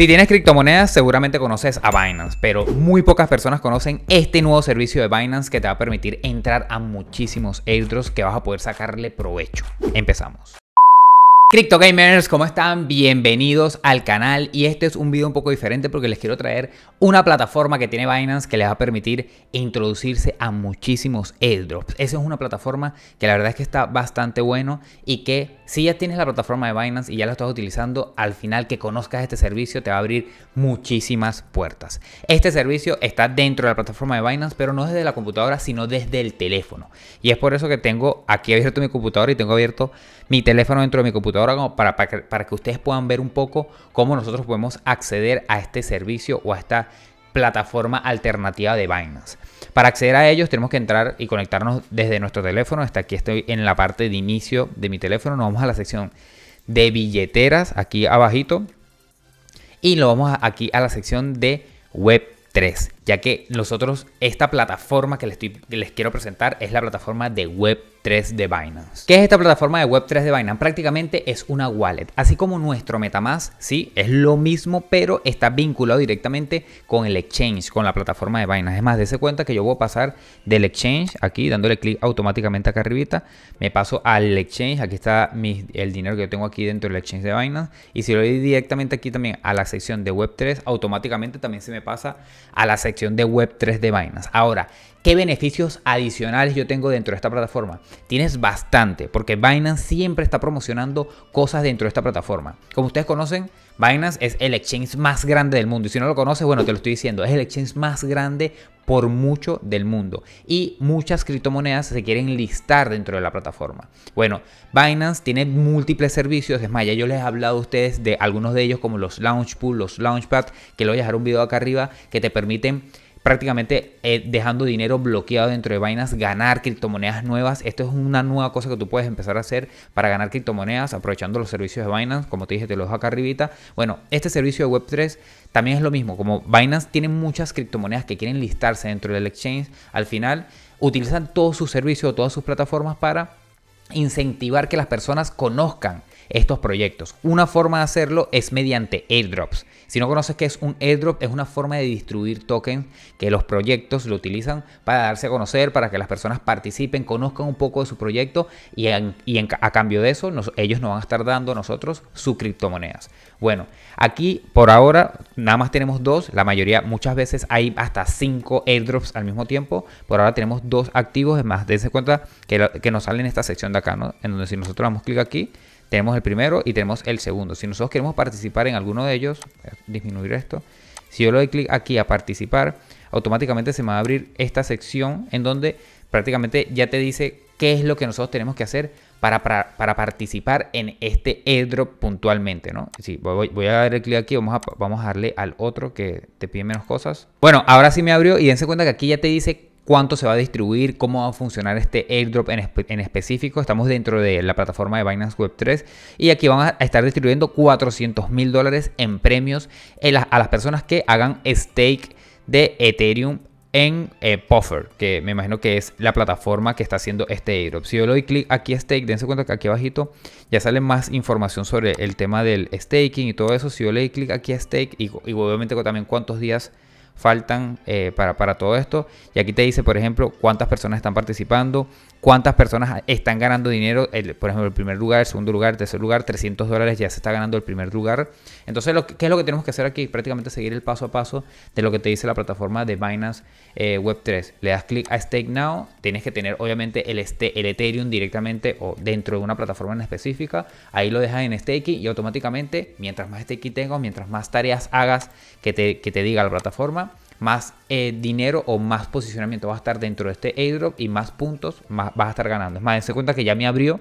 Si tienes criptomonedas, seguramente conoces a Binance, pero muy pocas personas conocen este nuevo servicio de Binance que te va a permitir entrar a muchísimos airdrops que vas a poder sacarle provecho. Empezamos. Crypto Gamers, ¿cómo están? Bienvenidos al canal y este es un video un poco diferente porque les quiero traer una plataforma que tiene Binance que les va a permitir introducirse a muchísimos airdrops. Esa es una plataforma que la verdad es que está bastante bueno y que si ya tienes la plataforma de Binance y ya la estás utilizando, al final que conozcas este servicio te va a abrir muchísimas puertas. Este servicio está dentro de la plataforma de Binance, pero no desde la computadora, sino desde el teléfono. Y es por eso que tengo aquí abierto mi computadora y tengo abierto mi teléfono dentro de mi computadora para, que, ustedes puedan ver un poco cómo nosotros podemos acceder a este servicio o a esta plataforma alternativa de Binance. Para acceder a ellos tenemos que entrar y conectarnos desde nuestro teléfono. Hasta aquí estoy en la parte de inicio de mi teléfono. Nos vamos a la sección de billeteras aquí abajito. Y lo vamos aquí a la sección de Web 3 ya que nosotros, esta plataforma que les, les, quiero presentar es la plataforma de Web3 de Binance. ¿Qué es esta plataforma de Web3 de Binance? Prácticamente es una wallet, así como nuestro Metamask, sí, es lo mismo, pero está vinculado directamente con el exchange, con la plataforma de Binance. Es más, ese cuenta que yo voy a pasar del exchange, aquí dándole clic automáticamente acá arribita, me paso al exchange, aquí está el dinero que yo tengo aquí dentro del exchange de Binance, y si lo doy directamente aquí también a la sección de Web3, automáticamente también se me pasa a la sección de web 3 de Binance. Ahora, ¿qué beneficios adicionales yo tengo dentro de esta plataforma? Tienes bastante, porque Binance siempre está promocionando cosas dentro de esta plataforma. Como ustedes conocen, Binance es el exchange más grande del mundo. Y si no lo conoces, bueno, te lo estoy diciendo, es el exchange más grande por mucho del mundo. Y muchas criptomonedas se quieren listar dentro de la plataforma. Bueno, Binance tiene múltiples servicios. Es más, ya yo les he hablado a ustedes de algunos de ellos, como los Launchpool, los Launchpad, que lo voy a dejar un video acá arriba, que te permiten prácticamente eh, dejando dinero bloqueado dentro de Binance, ganar criptomonedas nuevas. Esto es una nueva cosa que tú puedes empezar a hacer para ganar criptomonedas aprovechando los servicios de Binance. Como te dije, te los dejo acá arribita. Bueno, este servicio de Web3 también es lo mismo. Como Binance tiene muchas criptomonedas que quieren listarse dentro del exchange, al final utilizan todos sus servicios, todas sus plataformas para incentivar que las personas conozcan estos proyectos. Una forma de hacerlo es mediante airdrops. Si no conoces qué es un airdrop, es una forma de distribuir tokens que los proyectos lo utilizan para darse a conocer, para que las personas participen, conozcan un poco de su proyecto y, a cambio de eso ellos nos van a estar dando a nosotros sus criptomonedas. Bueno, aquí por ahora nada más tenemos dos, la mayoría muchas veces hay hasta cinco airdrops al mismo tiempo, por ahora tenemos dos activos, es más, dense cuenta que, que nos sale en esta sección de acá, ¿no? en donde si nosotros damos clic aquí, tenemos el primero y tenemos el segundo. Si nosotros queremos participar en alguno de ellos, disminuir esto. Si yo le doy clic aquí a participar, automáticamente se me va a abrir esta sección en donde prácticamente ya te dice qué es lo que nosotros tenemos que hacer para, para, participar en este airdrop puntualmente, ¿no? Sí, voy, a darle clic aquí, vamos a, vamos a darle al otro que te pide menos cosas. Bueno, ahora sí me abrió y dense cuenta que aquí ya te dice cuánto se va a distribuir, cómo va a funcionar este airdrop en, específico. Estamos dentro de la plataforma de Binance Web 3 y aquí van a estar distribuyendo 400 mil dólares en premios a las personas que hagan stake de Ethereum en eh, Puffer, que me imagino que es la plataforma que está haciendo este airdrop. Si yo le doy clic aquí a stake, dense cuenta que aquí abajito ya sale más información sobre el tema del staking y todo eso. Si yo le doy clic aquí a stake y, y obviamente también cuántos días faltan eh, para, todo esto. Y aquí te dice, por ejemplo, cuántas personas están participando, cuántas personas están ganando dinero. por ejemplo, el primer lugar, el segundo lugar, el tercer lugar, 300 dólares ya se está ganando el primer lugar. Entonces, lo, ¿qué es lo que tenemos que hacer aquí? Prácticamente seguir el paso a paso de lo que te dice la plataforma de Binance eh, Web3. Le das clic a Stake Now. Tienes que tener, obviamente, el, este, el Ethereum directamente o dentro de una plataforma en específica. Ahí lo dejas en staking y automáticamente, mientras más staking tengas, mientras más tareas hagas que te diga la plataforma, más eh, dinero o más posicionamiento va a estar dentro de este airdrop y más puntos más vas a estar ganando. Es más, dense cuenta que ya me abrió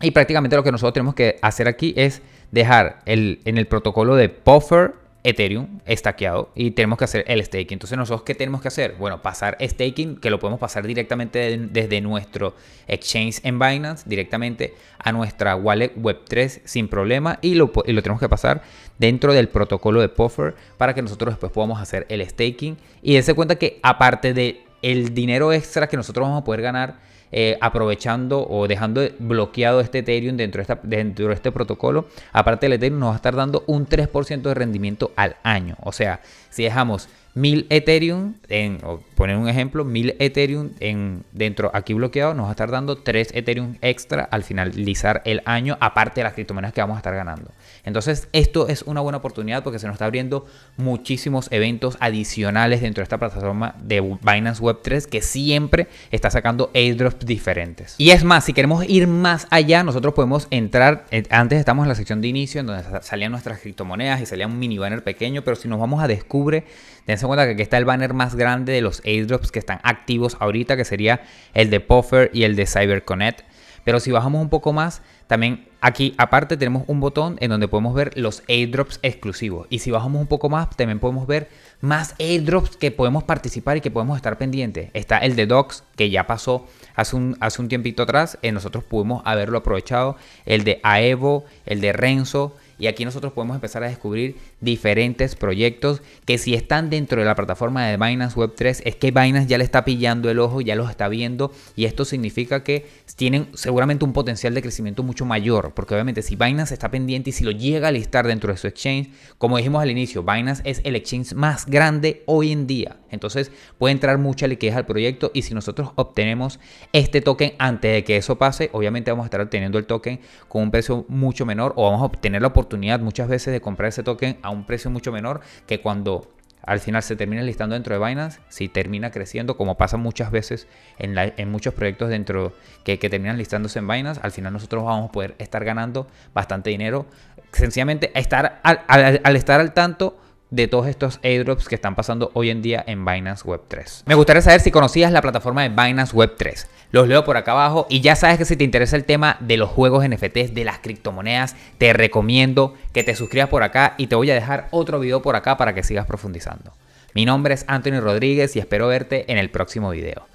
y prácticamente lo que nosotros tenemos que hacer aquí es dejar el, en el protocolo de Puffer Ethereum estaqueado y tenemos que hacer el staking. Entonces, nosotros, ¿qué tenemos que hacer? Bueno, pasar staking, que lo podemos pasar directamente desde nuestro exchange en Binance, directamente a nuestra wallet Web3 sin problema y lo, tenemos que pasar dentro del protocolo de Puffer para que nosotros después podamos hacer el staking y dense cuenta que aparte de el dinero extra que nosotros vamos a poder ganar eh, aprovechando o dejando bloqueado este Ethereum dentro de, dentro de este protocolo. Aparte el Ethereum nos va a estar dando un 3% de rendimiento al año. O sea, si dejamos 1000 Ethereum, en, poner un ejemplo, 1000 Ethereum en, dentro aquí bloqueado, nos va a estar dando 3 Ethereum extra al finalizar el año, aparte de las criptomonedas que vamos a estar ganando. Entonces, esto es una buena oportunidad porque se nos está abriendo muchísimos eventos adicionales dentro de esta plataforma de Binance Web3 que siempre está sacando airdrops diferentes. Y es más, si queremos ir más allá, nosotros podemos entrar, eh, antes estamos en la sección de inicio en donde salían nuestras criptomonedas y salía un mini banner pequeño, pero si nos vamos a descubre, Tense en cuenta que aquí está el banner más grande de los airdrops que están activos ahorita, que sería el de Puffer y el de CyberConnect. Pero si bajamos un poco más, también aquí aparte tenemos un botón en donde podemos ver los airdrops exclusivos. Y si bajamos un poco más, también podemos ver más airdrops que podemos participar y que podemos estar pendientes. Está el de Docs, que ya pasó hace un, hace un tiempito atrás. Eh, nosotros pudimos haberlo aprovechado. El de Aevo, el de Renzo. Y aquí nosotros podemos empezar a descubrir diferentes proyectos que si están dentro de la plataforma de Binance Web3 es que Binance ya le está pillando el ojo, ya los está viendo y esto significa que tienen seguramente un potencial de crecimiento mucho mayor porque obviamente si Binance está pendiente y si lo llega a listar dentro de su exchange, como dijimos al inicio, Binance es el exchange más grande hoy en día. Entonces puede entrar mucha liquidez al proyecto y si nosotros obtenemos este token antes de que eso pase, obviamente vamos a estar obteniendo el token con un precio mucho menor o vamos a obtener la oportunidad muchas veces de comprar ese token a un precio mucho menor que cuando al final se termina listando dentro de Binance, si termina creciendo, como pasa muchas veces en, en muchos proyectos dentro que, terminan listándose en Binance, al final nosotros vamos a poder estar ganando bastante dinero. Sencillamente, estar al estar al tanto de todos estos airdrops que están pasando hoy en día en Binance Web 3. Me gustaría saber si conocías la plataforma de Binance Web 3. Los leo por acá abajo y ya sabes que si te interesa el tema de los juegos NFTs, de las criptomonedas, te recomiendo que te suscribas por acá y te voy a dejar otro video por acá para que sigas profundizando. Mi nombre es Anthony Rodríguez y espero verte en el próximo video.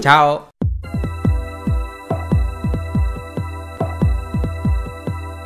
Chao.